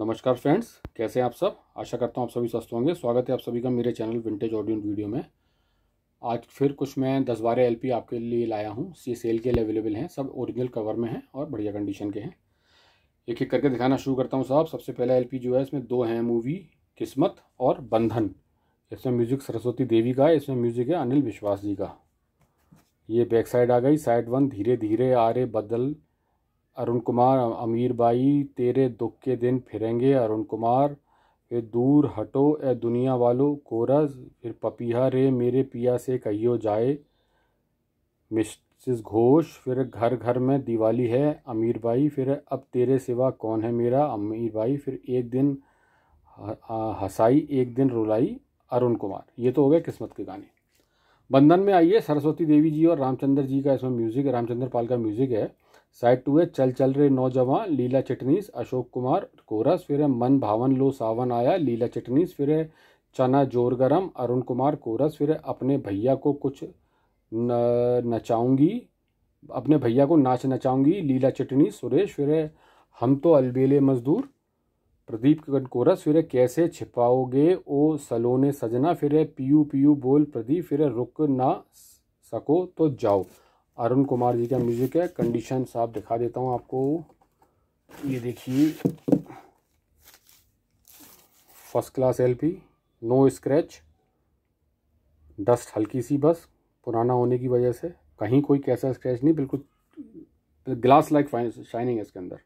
नमस्कार फ्रेंड्स कैसे हैं आप सब आशा करता हूँ आप सभी स्वस्थ होंगे स्वागत है आप सभी का मेरे चैनल विंटेज ऑडियो वीडियो में आज फिर कुछ मैं दस बारह एल आपके लिए लाया हूँ सी सेल के लिए अवेलेबल हैं सब ओरिजिनल कवर में हैं और बढ़िया कंडीशन के हैं एक एक करके दिखाना शुरू करता हूँ साहब सबसे पहला एल जो है इसमें दो हैं मूवी किस्मत और बंधन इसमें म्यूज़िक सरस्वती देवी का है इसमें म्यूज़िक है अनिल विश्वास जी का ये बैक साइड आ गई साइड वन धीरे धीरे आ रे बदल अरुण कुमार अमीर बाई तेरे दुख के दिन फिरेंगे अरुण कुमार फिर दूर हटो ए दुनिया वालो कोरस फिर पपीहा रे मेरे पिया से कहियो जाए मिसिस घोष फिर घर घर में दिवाली है अमीर बाई फिर अब तेरे सिवा कौन है मेरा अमीर बाई फिर एक दिन हंसाई एक दिन रुलाई अरुण कुमार ये तो हो गए किस्मत के गाने बंधन में आइए सरस्वती देवी जी और रामचंद्र जी का इसमें म्यूज़िक रामचंद्र पाल का म्यूज़िक है साइड टू है चल चल रहे नौजवान लीला चटनीस अशोक कुमार कोरस फिर है मन भावन लो सावन आया लीला चटनीस फिर है चना जोर गरम अरुण कुमार कोरस फिर है अपने भैया को कुछ न, नचाऊंगी अपने भैया को नाच नचाऊंगी लीला चटनी सुरेश फिर है हम तो अलबेले मजदूर प्रदीप कोरस फिर है कैसे छिपाओगे ओ सलोने सजना फिर है पीयू पीयू बोल प्रदीप फिर है रुक ना सको तो जाओ अरुण कुमार जी का म्यूज़िक है कंडीशन साफ दिखा देता हूँ आपको ये देखिए first class LP no scratch dust हल्की सी बस पुराना होने की वजह से कहीं कोई कैसा स्क्रैच नहीं बिल्कुल ग्लास लाइक शाइनिंग है इसके अंदर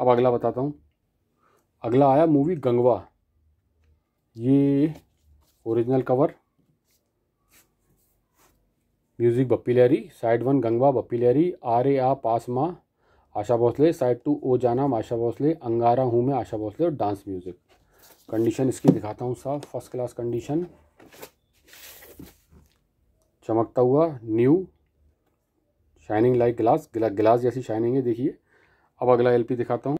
अब अगला बताता हूँ अगला आया मूवी गंगवा ये original cover music Bappi Lahiri side one Gangwa Bappi Lahiri आर ए आ पास माँ आशा भोसले साइड टू ओ जाना आशा भोसले अंगारा हूँ मैं आशा भोसले और डांस म्यूज़िक कंडीशन इसकी दिखाता हूँ साहब फर्स्ट क्लास कंडीशन चमकता हुआ new shining like glass glass जैसी शाइनिंग है देखिए अब अगला एलपी दिखाता हूँ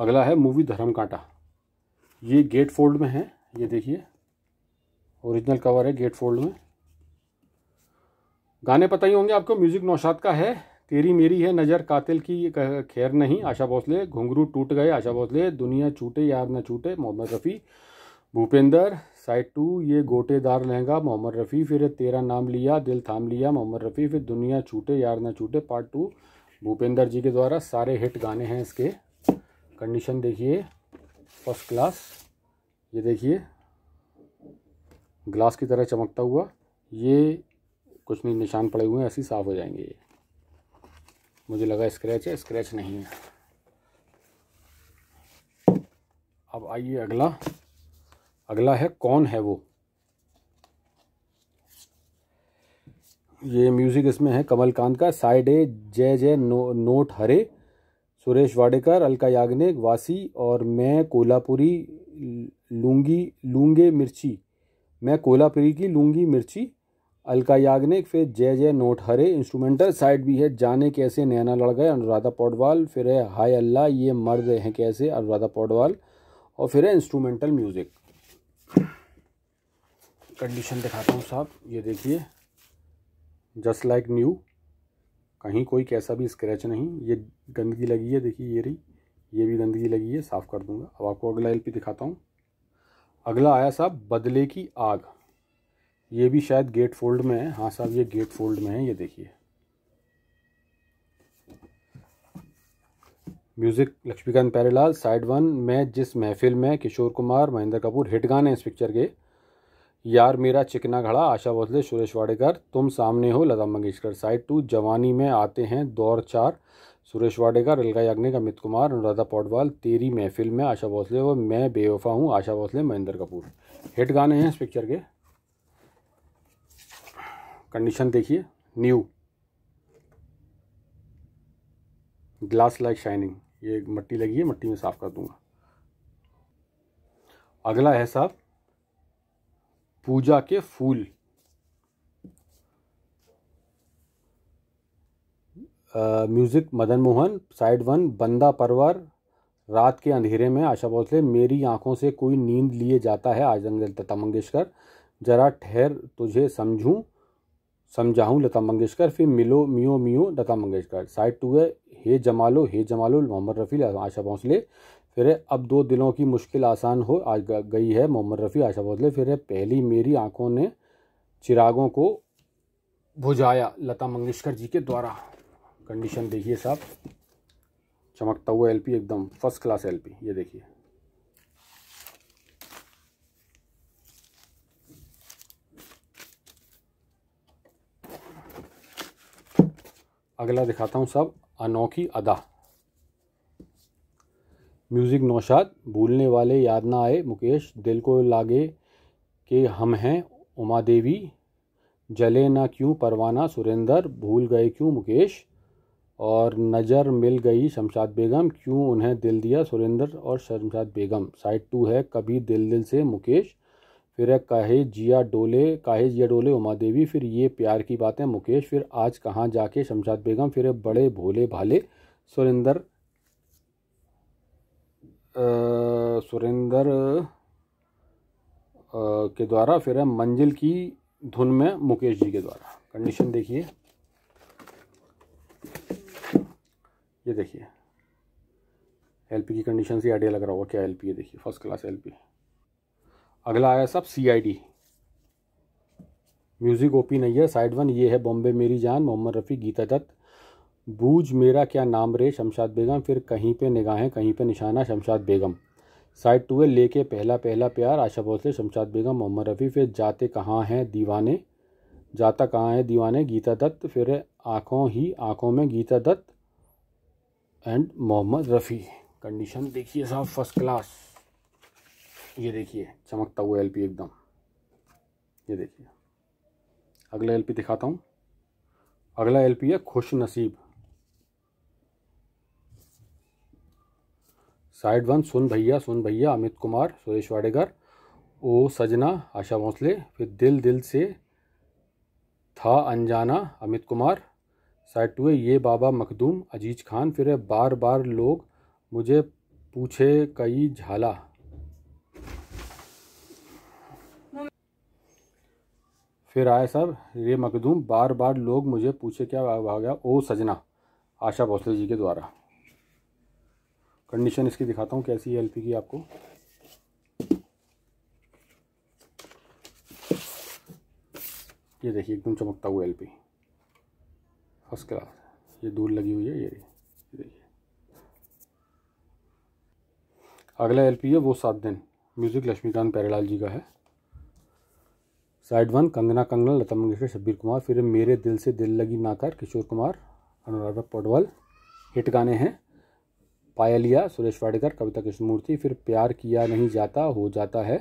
अगला है मूवी धर्म कांटा ये गेट फोल्ड में है ये देखिए ओरिजिनल कवर है गेट फोल्ड में गाने पता ही होंगे आपको म्यूज़िक नौशाद का है तेरी मेरी है नज़र कातिल की खैर नहीं आशा भोसले घुंघरू टूट गए आशा भोसले दुनिया छूटे यार ना छूटे मोहम्मद रफ़ी भूपेंद्र साइड टू ये गोटेदार लहंगा मोहम्मद रफ़ी फिर तेरा नाम लिया दिल थाम लिया मोहम्मद रफ़ी फिर दुनिया छूटे यार ना छूटे पार्ट टू भूपेंद्र जी के द्वारा सारे हिट गाने हैं इसके कंडीशन देखिए फर्स्ट क्लास ये देखिए ग्लास की तरह चमकता हुआ ये कुछ नहीं निशान पड़े हुए हैं ऐसे ही साफ़ हो जाएंगे ये मुझे लगा स्क्रैच है स्क्रैच नहीं है अब आइए अगला अगला है कौन है वो ये म्यूज़िक इसमें है कमलकांत का साइड ए जय जय नो, नोट हरे सुरेश वाडेकर अलका याग्निक वासी और मैं कोल्हापुरी लूंगी लूंगे मिर्ची मैं कोल्हापुरी की लूंगी मिर्ची अलका याग्निक फिर जय जय नोट हरे इंस्ट्रूमेंटल साइड भी है जाने कैसे नैना लड़ गए अनुराधा पौडवाल फिर है हाय अल्लाह ये मर्द हैं कैसे अनुराधा पौडवाल और फिर है इंस्ट्रूमेंटल म्यूज़िक कंडीशन दिखाता हूँ साहब ये देखिए जस्ट लाइक न्यू कहीं कोई कैसा भी स्क्रैच नहीं ये गंदगी लगी है देखिए ये रही ये भी गंदगी लगी है साफ़ कर दूंगा अब आपको अगला एल दिखाता हूँ अगला आया साहब बदले की आग ये भी शायद गेट फोल्ड में है हाँ साहब ये गेट फोल्ड में है ये देखिए music Laxmikant Pyarelal side one में जिस महफिल में किशोर कुमार महेंद्र कपूर हिट गाने इस पिक्चर के यार मेरा चिकना घड़ा आशा भोसले सुरेश वाडेकर तुम सामने हो लता मंगेशकर साइड टू जवानी में आते हैं दौर चार सुरेश वाडेकर रिलका याग्निक अमित कुमार अनुराधा पौडवाल तेरी महफिल में आशा भोसले और मैं बेवफा हूँ आशा भोसले महेंद्र कपूर हिट गाने हैं इस पिक्चर के कंडीशन देखिए न्यू ग्लास लाइक शाइनिंग ये मट्टी लगी है मट्टी में साफ़ कर दूंगा अगला है साहब पूजा के फूल music Madan Mohan side one बंदा परवर रात के अंधेरे में आशा भोसले मेरी आंखों से कोई नींद लिए जाता है आज मंगेशकर जरा ठहर तुझे समझूं समझाऊँ लता मंगेशकर फिर मिलो मियो मियो लता मंगेशकर साइड टू है हे जमालो हे जमालो मोहम्मद रफ़ी आशा भोंसले फिर है अब दो दिलों की मुश्किल आसान हो आज गई है मोहम्मद रफ़ी आशा भोंसले फिर है पहली मेरी आंखों ने चिरागों को भुजाया लता मंगेशकर जी के द्वारा कंडीशन देखिए साहब चमकता हुआ एलपी एकदम फर्स्ट क्लास एलपी ये देखिए अगला दिखाता हूँ सब अनोखी अदा म्यूज़िक नौशाद भूलने वाले याद ना आए मुकेश दिल को लागे कि हम हैं उमा देवी जले ना क्यों परवाना सुरेंद्र भूल गए क्यों मुकेश और नज़र मिल गई शमशाद बेगम क्यों उन्हें दिल दिया सुरेंद्र और शमशाद बेगम साइड टू है कभी दिल दिल से मुकेश फिर काहे जिया डोले काहे जिया डोले उमा देवी फिर ये प्यार की बातें मुकेश फिर आज कहाँ जाके शमशाद बेगम फिर बड़े भोले भाले सुरेंद्र सुरेंद्र के द्वारा फिर है मंजिल की धुन में मुकेश जी के द्वारा कंडीशन देखिए ये देखिए एलपी की कंडीशन से आइडिया लग रहा होगा क्या एलपी है देखिए फर्स्ट क्लास एलपी अगला आया सब सीआईडी म्यूज़िक ओपी नहीं है साइड वन ये है बॉम्बे मेरी जान मोहम्मद रफ़ी गीता दत्त बूझ मेरा क्या नाम रे शमशाद बेगम फिर कहीं पे निगाहें कहीं पे निशाना शमशाद बेगम साइड टू है लेके पहला पहला प्यार आशा भोसले शमशाद बेगम मोहम्मद रफ़ी फिर जाते कहाँ हैं दीवाने जाता कहाँ है दीवाने गीता दत्त फिर आँखों ही आँखों में गीता दत्त एंड मोहम्मद रफ़ी कंडीशन देखिए साहब फर्स्ट क्लास ये देखिए चमकता हुआ एलपी एकदम ये देखिए अगला एलपी दिखाता हूँ अगला एलपी है खुश नसीब साइड वन सुन भैया सुन भैया अमित कुमार सुरेश वाडेकर ओ सजना आशा भोंसले फिर दिल दिल से था अनजाना अमित कुमार साइड टू है ये बाबा मखदूम अजीज खान फिर है बार बार लोग मुझे पूछे कई झाला फिर आए साहब रे मखदूम बार बार लोग मुझे पूछे क्या आ गया ओ सजना आशा भोसले जी के द्वारा कंडीशन इसकी दिखाता हूँ कैसी है एलपी की आपको ये देखिए एकदम चमकता हुआ एलपी फर्स्ट क्लास ये दूर लगी हुई है ये देखिए अगला एलपी है वो सात दिन म्यूज़िक लक्ष्मीकांत पैरेलाल जी का है साइड वन कंगना कंगना लता मंगेशकर शब्बीर कुमार फिर मेरे दिल से दिल लगी कर किशोर कुमार अनुराधा पौडवाल हिट गाने हैं पायलिया सुरेश वाडेकर कविता कृष्णमूर्ति फिर प्यार किया नहीं जाता हो जाता है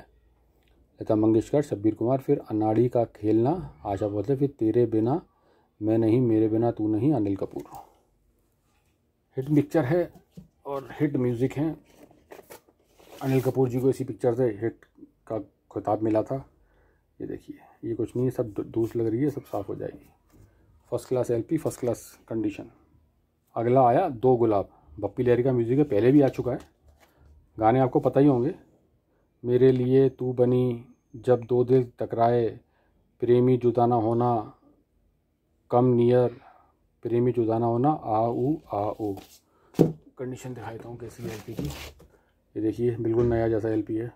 लता मंगेशकर शब्बीर कुमार फिर अनाड़ी का खेलना आशा बोलते फिर तेरे बिना मैं नहीं मेरे बिना तू नहीं अनिल कपूर हिट पिक्चर है और हिट म्यूज़िक हैं अनिल कपूर जी को इसी पिक्चर से हिट का खिताब मिला था ये देखिए ये कुछ नहीं है सब धूस लग रही है सब साफ़ हो जाएगी first class LP first class condition अगला आया दो गुलाब बप्पी लहरी का म्यूज़िक पहले भी आ चुका है गाने आपको पता ही होंगे मेरे लिए तू बनी जब दो दिल टकराए प्रेमी जुदाना होना कम नियर प्रेमी जुदाना होना आ ऊ आ ओ कंडीशन देता हूँ कैसी एल एलपी की ये देखिए बिल्कुल नया जैसा एलपी है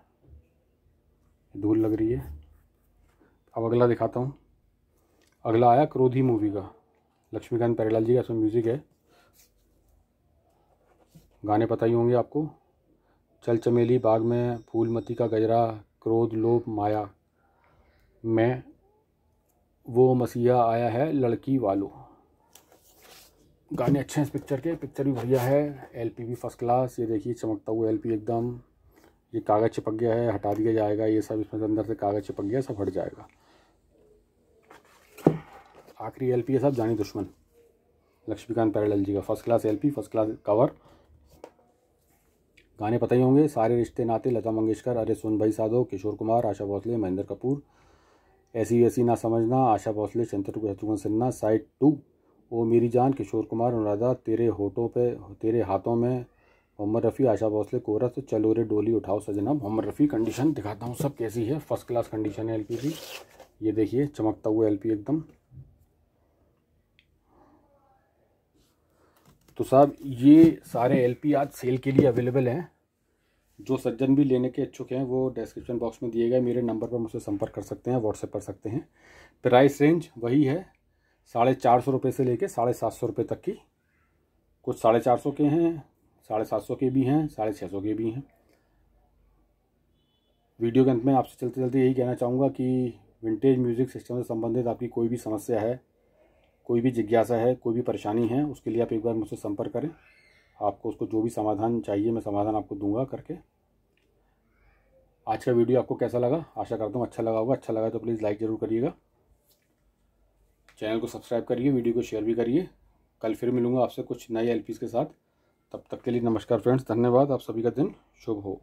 धूल लग रही है अब अगला दिखाता हूँ अगला आया क्रोधी मूवी का लक्ष्मीकांत पैरेलाल जी का इसमें म्यूज़िक है गाने पता ही होंगे आपको चल चमेली बाग में फूलमती का गजरा क्रोध लोभ माया में वो मसीहा आया है लड़की वालों गाने अच्छे हैं इस पिक्चर के पिक्चर भी बढ़िया है एलपी भी फर्स्ट क्लास ये देखिए चमकता हुआ एलपी एकदम ये कागज़ चिपक गया है हटा दिया जाएगा ये सब इसमें अंदर से कागज़ चिपक गया सब हट जाएगा आखिरी एल पी है साहब जानी दुश्मन लक्ष्मीकांत पैरेलल जी का first class L P first class cover गाने पता ही होंगे सारे रिश्ते नाते लता मंगेशकर अरे सोन भाई साधो किशोर कुमार आशा भोसले महेंद्र कपूर ऐसी वैसी ना समझना आशा भोसले चंद्र शत्रुघ्न सिन्हा साइड टू ओ मेरी जान किशोर कुमार अनुराधा तेरे होठों पे तेरे हाथों में मोहम्मद रफ़ी आशा भोसले कोरस तो चलो रे डोली उठाओ सजना मोहम्मद रफ़ी कंडीशन दिखाता हूँ सब कैसी है फर्स्ट क्लास कंडीशन है एल की ये देखिए चमकता हुआ एल एकदम तो साहब ये सारे एलपी आज सेल के लिए अवेलेबल हैं जो सज्जन भी लेने के इच्छुक हैं वो डिस्क्रिप्शन बॉक्स में दिए गए मेरे नंबर पर मुझसे संपर्क कर सकते हैं व्हाट्सएप कर सकते हैं प्राइस रेंज वही है साढ़े चार सौ रुपये से लेके साढ़े सात सौ रुपये तक की कुछ साढ़े चार सौ के हैं साढ़े सात सौ के भी हैं साढ़े छः सौ के भी हैं वीडियो के अंत में आपसे चलते चलते यही कहना चाहूँगा कि विंटेज म्यूज़िक सिस्टम से संबंधित आपकी कोई भी समस्या है कोई भी जिज्ञासा है कोई भी परेशानी है उसके लिए आप एक बार मुझसे संपर्क करें आपको उसको जो भी समाधान चाहिए मैं समाधान आपको दूंगा करके आज का वीडियो आपको कैसा लगा आशा करता हूँ अच्छा लगा होगा अच्छा लगा तो प्लीज़ लाइक ज़रूर करिएगा चैनल को सब्सक्राइब करिए वीडियो को शेयर भी करिए कल फिर मिलूँगा आपसे कुछ नए एल के साथ तब तक के लिए नमस्कार फ्रेंड्स धन्यवाद आप सभी का दिन शुभ हो